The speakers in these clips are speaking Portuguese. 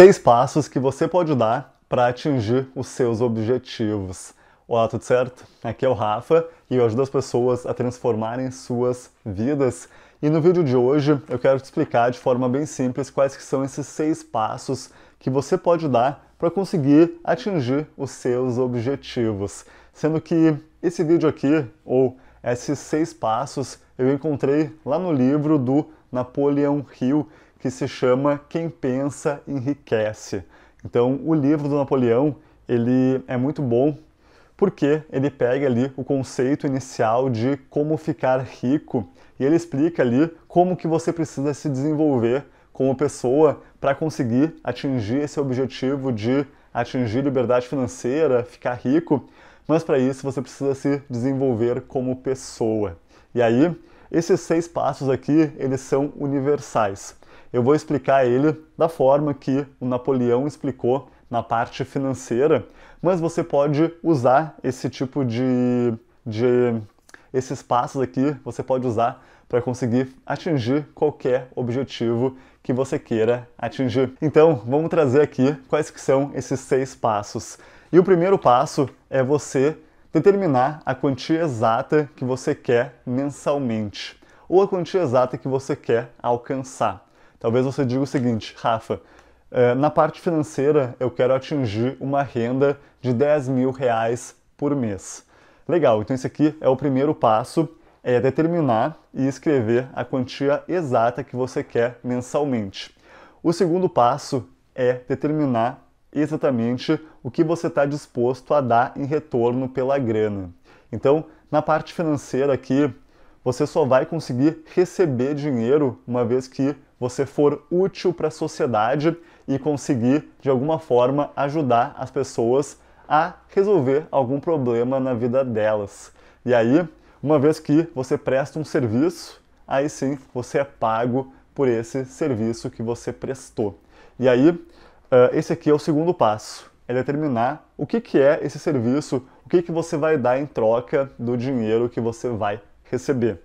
Seis passos que você pode dar para atingir os seus objetivos. Olá, tudo certo? Aqui é o Rafa e eu ajudo as pessoas a transformarem suas vidas. E no vídeo de hoje eu quero te explicar de forma bem simples quais que são esses seis passos que você pode dar para conseguir atingir os seus objetivos. Sendo que esse vídeo aqui, ou esses seis passos, eu encontrei lá no livro do Napoleão Hill, que se chama Quem Pensa Enriquece. Então, o livro do Napoleão, ele é muito bom porque ele pega ali o conceito inicial de como ficar rico e ele explica ali como que você precisa se desenvolver como pessoa para conseguir atingir esse objetivo de atingir liberdade financeira, ficar rico, mas para isso você precisa se desenvolver como pessoa. E aí, esses seis passos aqui, eles são universais. Eu vou explicar ele da forma que o Napoleão explicou na parte financeira, mas você pode usar esse tipo de, de esses passos aqui, você pode usar para conseguir atingir qualquer objetivo que você queira atingir. Então, vamos trazer aqui quais que são esses seis passos. E o primeiro passo é você determinar a quantia exata que você quer mensalmente ou a quantia exata que você quer alcançar. Talvez você diga o seguinte, Rafa, eh, na parte financeira eu quero atingir uma renda de 10 mil reais por mês. Legal, então esse aqui é o primeiro passo, é determinar e escrever a quantia exata que você quer mensalmente. O segundo passo é determinar exatamente o que você está disposto a dar em retorno pela grana. Então, na parte financeira aqui, você só vai conseguir receber dinheiro uma vez que você for útil para a sociedade e conseguir, de alguma forma, ajudar as pessoas a resolver algum problema na vida delas. E aí, uma vez que você presta um serviço, aí sim você é pago por esse serviço que você prestou. E aí, uh, esse aqui é o segundo passo. É determinar o que, que é esse serviço, o que, que você vai dar em troca do dinheiro que você vai receber.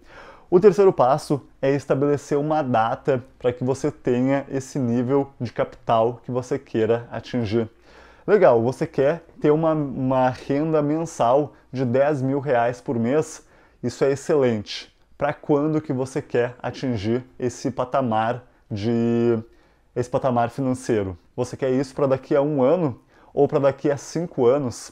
O terceiro passo é estabelecer uma data para que você tenha esse nível de capital que você queira atingir. Legal, você quer ter uma, uma renda mensal de 10 mil reais por mês? Isso é excelente. Para quando que você quer atingir esse patamar de esse patamar financeiro? Você quer isso para daqui a um ano ou para daqui a cinco anos?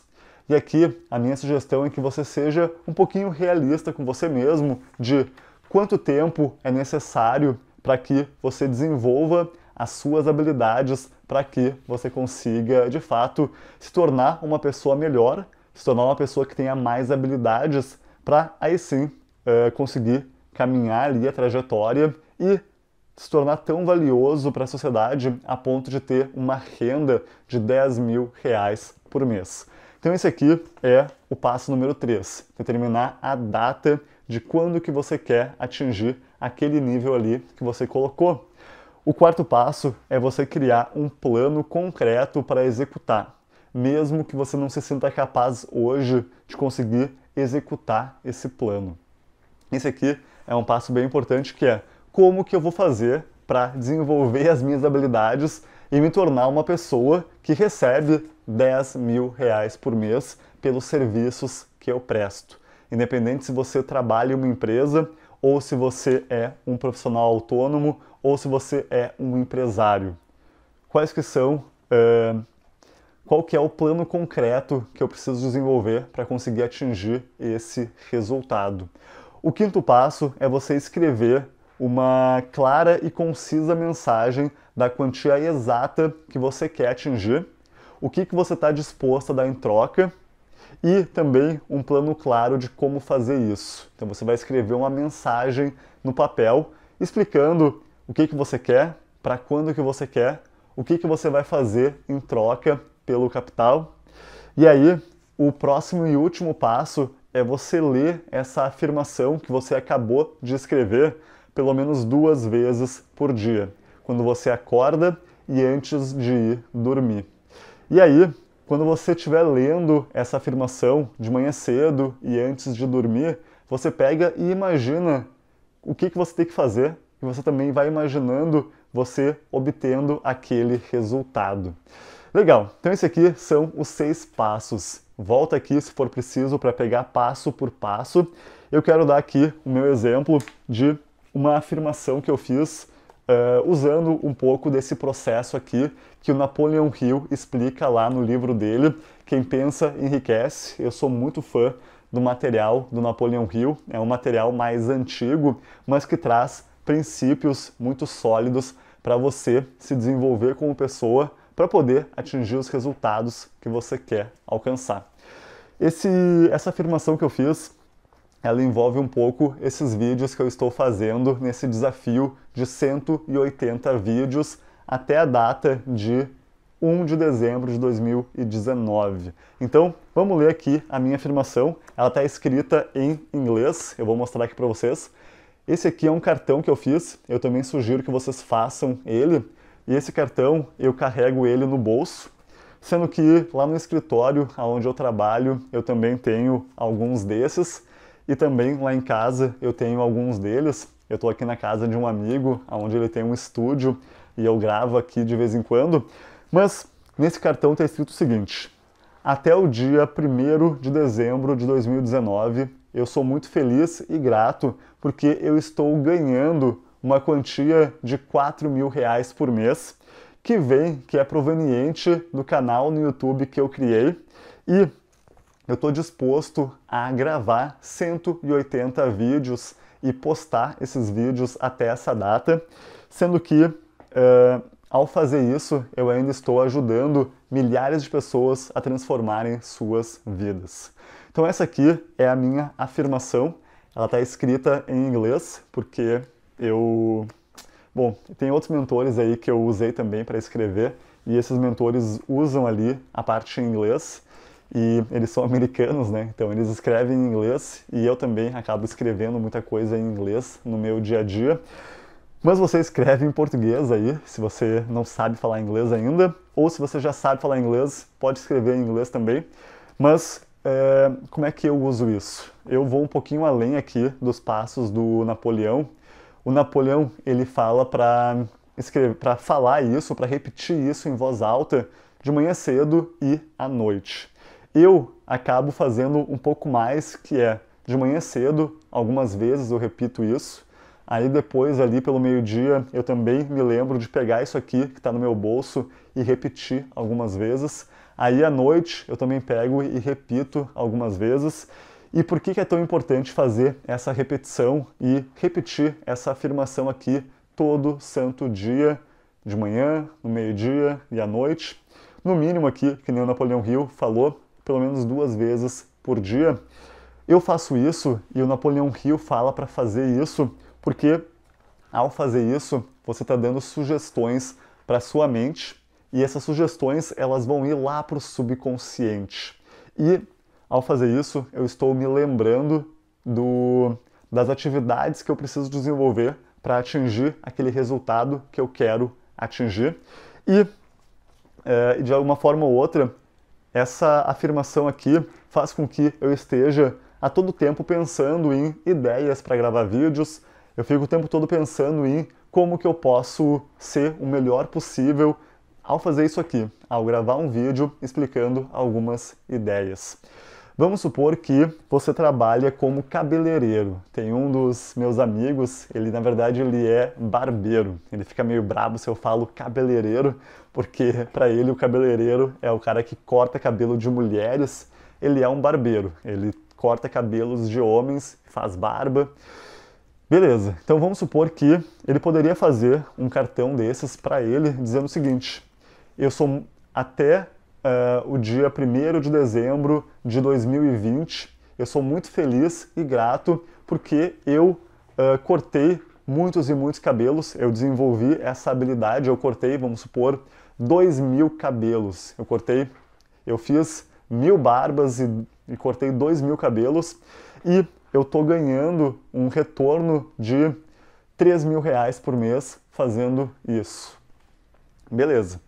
E aqui a minha sugestão é que você seja um pouquinho realista com você mesmo de quanto tempo é necessário para que você desenvolva as suas habilidades para que você consiga, de fato, se tornar uma pessoa melhor, se tornar uma pessoa que tenha mais habilidades para aí sim uh, conseguir caminhar ali a trajetória e se tornar tão valioso para a sociedade a ponto de ter uma renda de 10 mil reais por mês. Então esse aqui é o passo número 3, determinar a data de quando que você quer atingir aquele nível ali que você colocou. O quarto passo é você criar um plano concreto para executar, mesmo que você não se sinta capaz hoje de conseguir executar esse plano. Esse aqui é um passo bem importante que é como que eu vou fazer para desenvolver as minhas habilidades e me tornar uma pessoa que recebe 10 mil reais por mês pelos serviços que eu presto. Independente se você trabalha em uma empresa ou se você é um profissional autônomo ou se você é um empresário. Quais que são, uh, qual que é o plano concreto que eu preciso desenvolver para conseguir atingir esse resultado? O quinto passo é você escrever uma clara e concisa mensagem da quantia exata que você quer atingir, o que, que você está disposto a dar em troca e também um plano claro de como fazer isso. Então você vai escrever uma mensagem no papel explicando o que, que você quer, para quando que você quer, o que, que você vai fazer em troca pelo capital. E aí, o próximo e último passo é você ler essa afirmação que você acabou de escrever pelo menos duas vezes por dia, quando você acorda e antes de ir dormir. E aí, quando você estiver lendo essa afirmação de manhã cedo e antes de dormir, você pega e imagina o que, que você tem que fazer e você também vai imaginando você obtendo aquele resultado. Legal, então esse aqui são os seis passos. Volta aqui se for preciso para pegar passo por passo. Eu quero dar aqui o meu exemplo de uma afirmação que eu fiz uh, usando um pouco desse processo aqui que o Napoleon Hill explica lá no livro dele. Quem pensa enriquece. Eu sou muito fã do material do Napoleon Hill. É um material mais antigo, mas que traz princípios muito sólidos para você se desenvolver como pessoa para poder atingir os resultados que você quer alcançar. Esse, essa afirmação que eu fiz ela envolve um pouco esses vídeos que eu estou fazendo nesse desafio de 180 vídeos até a data de 1 de dezembro de 2019. Então, vamos ler aqui a minha afirmação. Ela está escrita em inglês, eu vou mostrar aqui para vocês. Esse aqui é um cartão que eu fiz, eu também sugiro que vocês façam ele. E esse cartão, eu carrego ele no bolso, sendo que lá no escritório onde eu trabalho, eu também tenho alguns desses. E também lá em casa eu tenho alguns deles. Eu estou aqui na casa de um amigo, onde ele tem um estúdio e eu gravo aqui de vez em quando. Mas nesse cartão está escrito o seguinte: até o dia 1 de dezembro de 2019, eu sou muito feliz e grato porque eu estou ganhando uma quantia de 4 mil reais por mês que vem, que é proveniente do canal no YouTube que eu criei. E eu estou disposto a gravar 180 vídeos e postar esses vídeos até essa data, sendo que uh, ao fazer isso eu ainda estou ajudando milhares de pessoas a transformarem suas vidas. Então essa aqui é a minha afirmação, ela está escrita em inglês porque eu Bom, tem outros mentores aí que eu usei também para escrever e esses mentores usam ali a parte em inglês. E eles são americanos, né? Então eles escrevem em inglês e eu também acabo escrevendo muita coisa em inglês no meu dia a dia. Mas você escreve em português aí, se você não sabe falar inglês ainda, ou se você já sabe falar inglês, pode escrever em inglês também. Mas é, como é que eu uso isso? Eu vou um pouquinho além aqui dos passos do Napoleão. O Napoleão ele fala para escrever, para falar isso, para repetir isso em voz alta de manhã cedo e à noite. Eu acabo fazendo um pouco mais, que é de manhã cedo, algumas vezes eu repito isso. Aí depois, ali pelo meio-dia, eu também me lembro de pegar isso aqui que está no meu bolso e repetir algumas vezes. Aí à noite eu também pego e repito algumas vezes. E por que, que é tão importante fazer essa repetição e repetir essa afirmação aqui todo santo dia, de manhã, no meio-dia e à noite? No mínimo aqui, que nem o Napoleão Hill falou, pelo menos duas vezes por dia. Eu faço isso e o Napoleão Rio fala para fazer isso porque ao fazer isso você está dando sugestões para sua mente e essas sugestões elas vão ir lá para o subconsciente. E ao fazer isso eu estou me lembrando do, das atividades que eu preciso desenvolver para atingir aquele resultado que eu quero atingir e é, de alguma forma ou outra essa afirmação aqui faz com que eu esteja a todo tempo pensando em ideias para gravar vídeos, eu fico o tempo todo pensando em como que eu posso ser o melhor possível ao fazer isso aqui, ao gravar um vídeo explicando algumas ideias. Vamos supor que você trabalha como cabeleireiro. Tem um dos meus amigos, ele na verdade ele é barbeiro. Ele fica meio brabo se eu falo cabeleireiro, porque para ele o cabeleireiro é o cara que corta cabelo de mulheres. Ele é um barbeiro. Ele corta cabelos de homens, faz barba. Beleza. Então vamos supor que ele poderia fazer um cartão desses para ele dizendo o seguinte: eu sou até uh, o dia 1 de dezembro de 2020. Eu sou muito feliz e grato porque eu uh, cortei muitos e muitos cabelos, eu desenvolvi essa habilidade, eu cortei, vamos supor, 2 mil cabelos. Eu cortei, eu fiz mil barbas e, e cortei 2 mil cabelos e eu estou ganhando um retorno de 3 mil reais por mês fazendo isso. Beleza.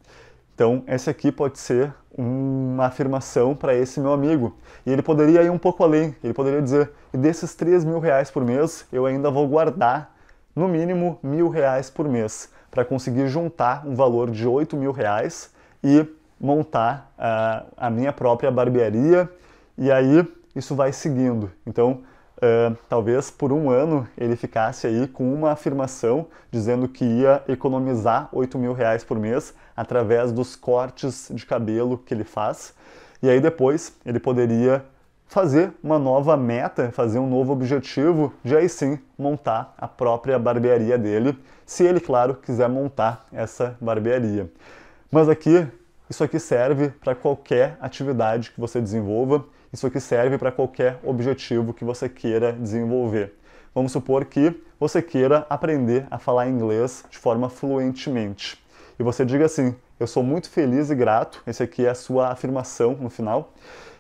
Então, essa aqui pode ser uma afirmação para esse meu amigo. E ele poderia ir um pouco além. Ele poderia dizer: desses 3 mil reais por mês, eu ainda vou guardar no mínimo mil reais por mês para conseguir juntar um valor de 8 mil reais e montar uh, a minha própria barbearia. E aí isso vai seguindo. Então, ah, talvez por um ano ele ficasse aí com uma afirmação dizendo que ia economizar 8 mil reais por mês através dos cortes de cabelo que ele faz. E aí depois ele poderia fazer uma nova meta, fazer um novo objetivo de aí sim montar a própria barbearia dele, se ele, claro, quiser montar essa barbearia. Mas aqui, isso aqui serve para qualquer atividade que você desenvolva isso aqui serve para qualquer objetivo que você queira desenvolver. Vamos supor que você queira aprender a falar inglês de forma fluentemente. E você diga assim: Eu sou muito feliz e grato. Esse aqui é a sua afirmação no final.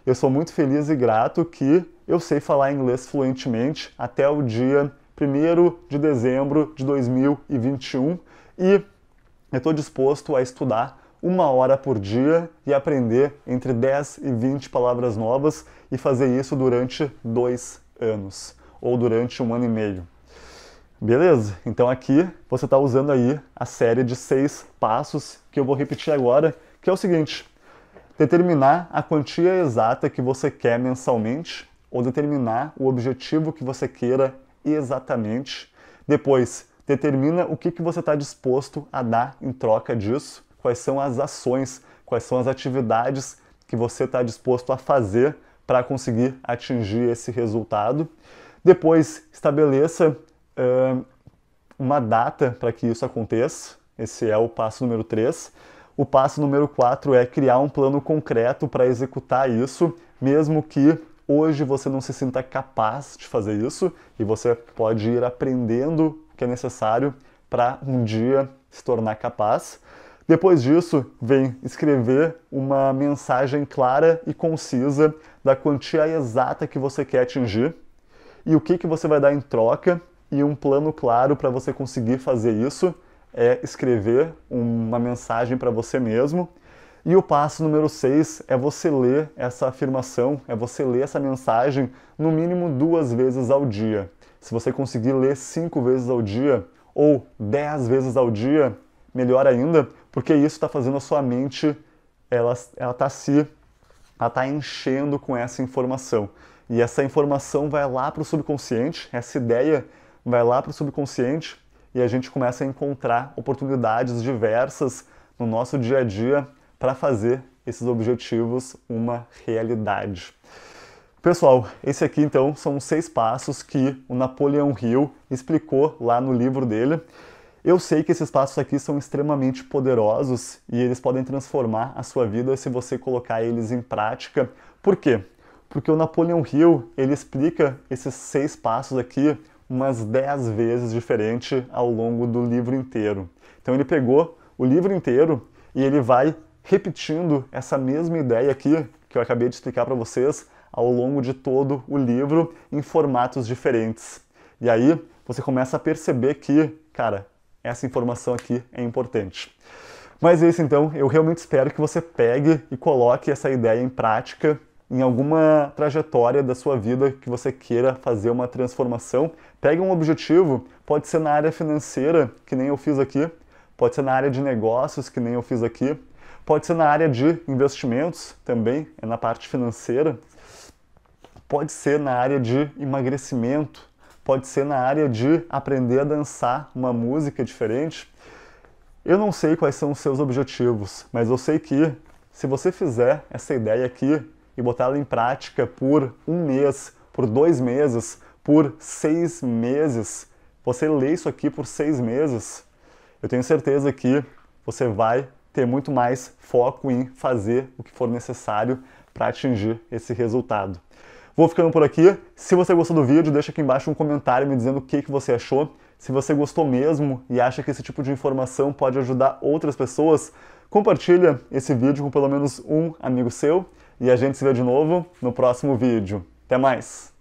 Eu sou muito feliz e grato que eu sei falar inglês fluentemente até o dia 1 de dezembro de 2021 e eu estou disposto a estudar uma hora por dia e aprender entre 10 e 20 palavras novas e fazer isso durante dois anos ou durante um ano e meio. Beleza? Então aqui você está usando aí a série de seis passos que eu vou repetir agora, que é o seguinte: determinar a quantia exata que você quer mensalmente ou determinar o objetivo que você queira exatamente. Depois, determina o que, que você está disposto a dar em troca disso quais são as ações, quais são as atividades que você está disposto a fazer para conseguir atingir esse resultado. Depois, estabeleça uh, uma data para que isso aconteça. Esse é o passo número 3. O passo número 4 é criar um plano concreto para executar isso, mesmo que hoje você não se sinta capaz de fazer isso e você pode ir aprendendo o que é necessário para um dia se tornar capaz. Depois disso, vem escrever uma mensagem clara e concisa da quantia exata que você quer atingir e o que, que você vai dar em troca e um plano claro para você conseguir fazer isso é escrever uma mensagem para você mesmo. E o passo número 6 é você ler essa afirmação, é você ler essa mensagem no mínimo duas vezes ao dia. Se você conseguir ler cinco vezes ao dia ou dez vezes ao dia, melhor ainda, porque isso está fazendo a sua mente, ela está se, ela está enchendo com essa informação. E essa informação vai lá para o subconsciente, essa ideia vai lá para o subconsciente e a gente começa a encontrar oportunidades diversas no nosso dia a dia para fazer esses objetivos uma realidade. Pessoal, esse aqui então são os seis passos que o Napoleão Hill explicou lá no livro dele eu sei que esses passos aqui são extremamente poderosos e eles podem transformar a sua vida se você colocar eles em prática. Por quê? Porque o Napoleão Hill ele explica esses seis passos aqui umas dez vezes diferente ao longo do livro inteiro. Então ele pegou o livro inteiro e ele vai repetindo essa mesma ideia aqui que eu acabei de explicar para vocês ao longo de todo o livro em formatos diferentes. E aí você começa a perceber que, cara, essa informação aqui é importante. Mas é isso então, eu realmente espero que você pegue e coloque essa ideia em prática em alguma trajetória da sua vida que você queira fazer uma transformação. Pegue um objetivo, pode ser na área financeira, que nem eu fiz aqui, pode ser na área de negócios, que nem eu fiz aqui, pode ser na área de investimentos também, é na parte financeira, pode ser na área de emagrecimento, pode ser na área de aprender a dançar uma música diferente. Eu não sei quais são os seus objetivos, mas eu sei que se você fizer essa ideia aqui e botar ela em prática por um mês, por dois meses, por seis meses, você lê isso aqui por seis meses, eu tenho certeza que você vai ter muito mais foco em fazer o que for necessário para atingir esse resultado. Vou ficando por aqui. Se você gostou do vídeo, deixa aqui embaixo um comentário me dizendo o que, que você achou. Se você gostou mesmo e acha que esse tipo de informação pode ajudar outras pessoas, compartilha esse vídeo com pelo menos um amigo seu. E a gente se vê de novo no próximo vídeo. Até mais!